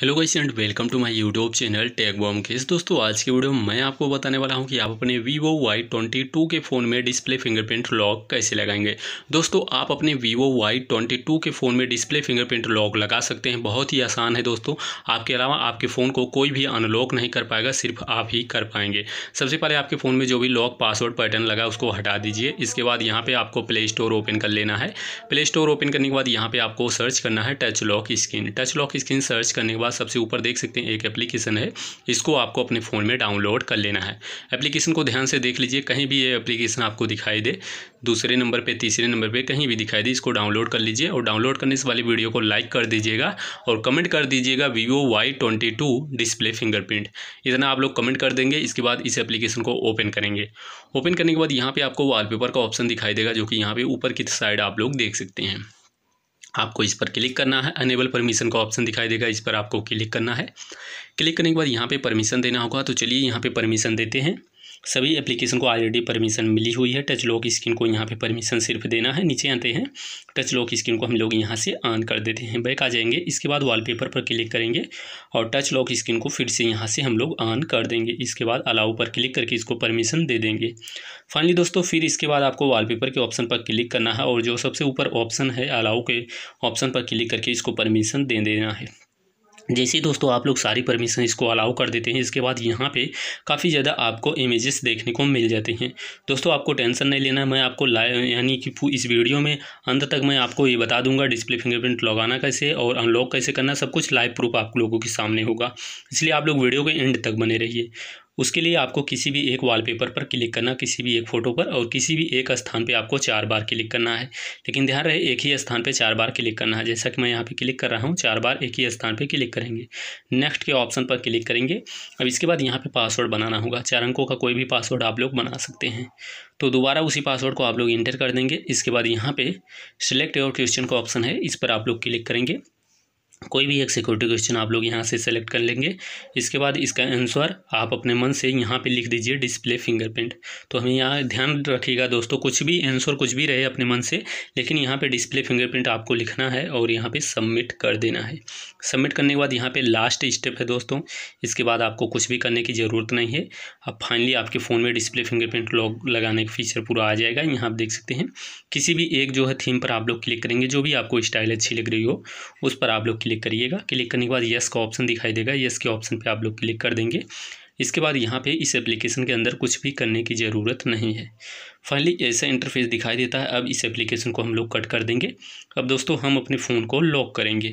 hello guys and welcome to my YouTube channel tech बॉम केस दोस्तों आज की वीडियो में मैं आपको बताने वाला हूं कि आप अपने वीवो वाई ट्वेंटी टू के फ़ोन में डिस्प्ले फिंगरप्रिंट लॉक कैसे लगाएंगे दोस्तों आप अपने वीवो वाई ट्वेंटी टू के फ़ोन में डिस्प्ले फिंगरप्रिंट लॉक लगा सकते हैं बहुत ही आसान है दोस्तों आपके अलावा आपके फ़ोन को कोई भी अनलॉक नहीं कर पाएगा सिर्फ आप ही कर पाएंगे सबसे पहले आपके फ़ोन में जो भी लॉक पासवर्ड पैटर्न लगा उसको हटा दीजिए इसके बाद यहाँ पर आपको प्ले स्टोर ओपन कर लेना है प्ले स्टोर ओपन करने के बाद यहाँ पर आपको सर्च करना है touch lock screen touch lock screen search करने के बाद बाद सबसे ऊपर देख सकते हैं एक एप्लीकेशन है इसको आपको अपने फ़ोन में डाउनलोड कर लेना है एप्लीकेशन को ध्यान से देख लीजिए कहीं भी ये एप्लीकेशन आपको दिखाई दे दूसरे नंबर पे तीसरे नंबर पे कहीं भी दिखाई दे इसको डाउनलोड कर लीजिए और डाउनलोड करने से वाली वीडियो को लाइक कर दीजिएगा और कमेंट कर दीजिएगा Vivo Y twenty two display fingerprint इतना आप लोग कमेंट कर देंगे इसके बाद इस एप्लीकेशन को ओपन करेंगे ओपन करने के बाद यहाँ पर आपको वॉलपेपर का ऑप्शन दिखाई देगा जो कि यहाँ पर ऊपर की साइड आप लोग देख सकते हैं आपको इस पर क्लिक करना है अनेबल परमिशन का ऑप्शन दिखाई देगा इस पर आपको क्लिक करना है क्लिक करने के बाद यहाँ पे परमिशन देना होगा तो चलिए यहाँ पे परमिशन देते हैं सभी एप्लीकेशन को ऑलरेडी परमिशन मिली हुई है टच लॉक स्क्रीन को यहाँ पे परमिशन सिर्फ देना है नीचे आते हैं टच लॉक स्क्रीन को हम लोग यहाँ से ऑन कर देते हैं बैक आ जाएंगे इसके बाद वॉलपेपर पर क्लिक करेंगे और टच लॉक स्क्रीन को फिर से यहाँ से हम लोग ऑन कर देंगे इसके बाद अलाउ पर क्लिक करके इसको परमिशन दे देंगे फाइनली दोस्तों फिर इसके बाद आपको वाल के ऑप्शन पर क्लिक करना है और जो सबसे ऊपर ऑप्शन है अलाउ के ऑप्शन पर क्लिक करके इसको परमिशन दे देना है जैसे दोस्तों आप लोग सारी परमिशन इसको अलाउ कर देते हैं इसके बाद यहाँ पे काफ़ी ज़्यादा आपको इमेजेस देखने को मिल जाते हैं दोस्तों आपको टेंशन नहीं लेना मैं आपको यानी कि इस वीडियो में अंत तक मैं आपको ये बता दूंगा डिस्प्ले फिंगरप्रिंट लगाना कैसे और अनलॉक कैसे करना सब कुछ लाइव प्रूफ आप लोगों के सामने होगा इसलिए आप लोग वीडियो के एंड तक बने रहिए उसके लिए आपको किसी भी एक वॉलपेपर पर क्लिक करना किसी भी एक फ़ोटो पर और किसी भी एक स्थान पे आपको चार बार क्लिक करना है लेकिन ध्यान रहे एक ही स्थान पे चार बार क्लिक करना है जैसा कि मैं यहाँ पे क्लिक कर रहा हूँ चार बार एक ही स्थान पे क्लिक करेंगे नेक्स्ट के ऑप्शन पर क्लिक करेंगे अब इसके बाद यहाँ पर पासवर्ड बनाना होगा चार अंकों का कोई भी पासवर्ड आप लोग बना सकते हैं तो दोबारा उसी पासवर्ड को आप लोग इंटर कर देंगे इसके बाद यहाँ पर सिलेक्ट योर क्वेश्चन का ऑप्शन है इस पर आप लोग क्लिक करेंगे कोई भी एक सिक्योरिटी क्वेश्चन आप लोग यहाँ से सेलेक्ट कर लेंगे इसके बाद इसका आंसर आप अपने मन से यहाँ पे लिख दीजिए डिस्प्ले फिंगरप्रिंट तो हमें यहाँ ध्यान रखिएगा दोस्तों कुछ भी आंसर कुछ भी रहे अपने मन से लेकिन यहाँ पे डिस्प्ले फिंगरप्रिंट आपको लिखना है और यहाँ पे सबमिट कर देना है सबमिट करने के बाद यहाँ पर लास्ट स्टेप है दोस्तों इसके बाद आपको कुछ भी करने की ज़रूरत नहीं है अब फाइनली आपके फ़ोन में डिस्प्ले फिंगरप्रिंट लॉग लगाने का फीचर पूरा आ जाएगा यहाँ आप देख सकते हैं किसी भी एक जो है थीम पर आप लोग क्लिक करेंगे जो भी आपको स्टाइल अच्छी लग रही हो उस पर आप लोग क्लिक करिएगा क्लिक करने के बाद यस का ऑप्शन दिखाई देगा येस के ऑप्शन पे आप लोग क्लिक कर देंगे इसके बाद यहाँ पे इस एप्लीकेशन के अंदर कुछ भी करने की ज़रूरत नहीं है फाइनली ऐसा इंटरफेस दिखाई देता है अब इस एप्लीकेशन को हम लोग कट कर देंगे अब दोस्तों हम अपने फ़ोन को लॉक करेंगे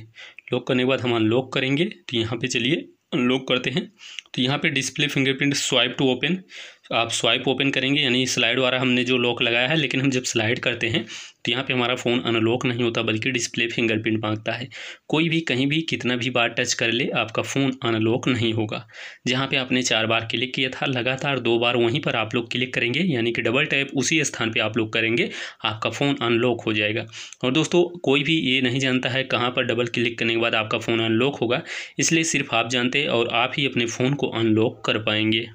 लॉक करने के बाद हम अनलॉक करेंगे तो यहाँ पर चलिए अनलॉक करते हैं तो यहाँ पे display fingerprint swipe to open आप स्वाइप ओपन करेंगे यानी स्लाइड वाला हमने जो लॉक लगाया है लेकिन हम जब स्लाइड करते हैं तो यहाँ पे हमारा फ़ोन अनलॉक नहीं होता बल्कि डिस्प्ले फिंगरप्रिंट मांगता है कोई भी कहीं भी कितना भी बार टच कर ले आपका फ़ोन अनलॉक नहीं होगा जहाँ पे आपने चार बार क्लिक किया था लगातार दो बार वहीं पर आप लोग क्लिक करेंगे यानी कि डबल टैप उसी स्थान पर आप लोग करेंगे आपका फ़ोन अनलॉक हो जाएगा और दोस्तों कोई भी ये नहीं जानता है कहाँ पर डबल क्लिक करने के बाद आपका फ़ोन अनलॉक होगा इसलिए सिर्फ आप जानते और आप ही अपने फ़ोन को अनलॉक कर पाएंगे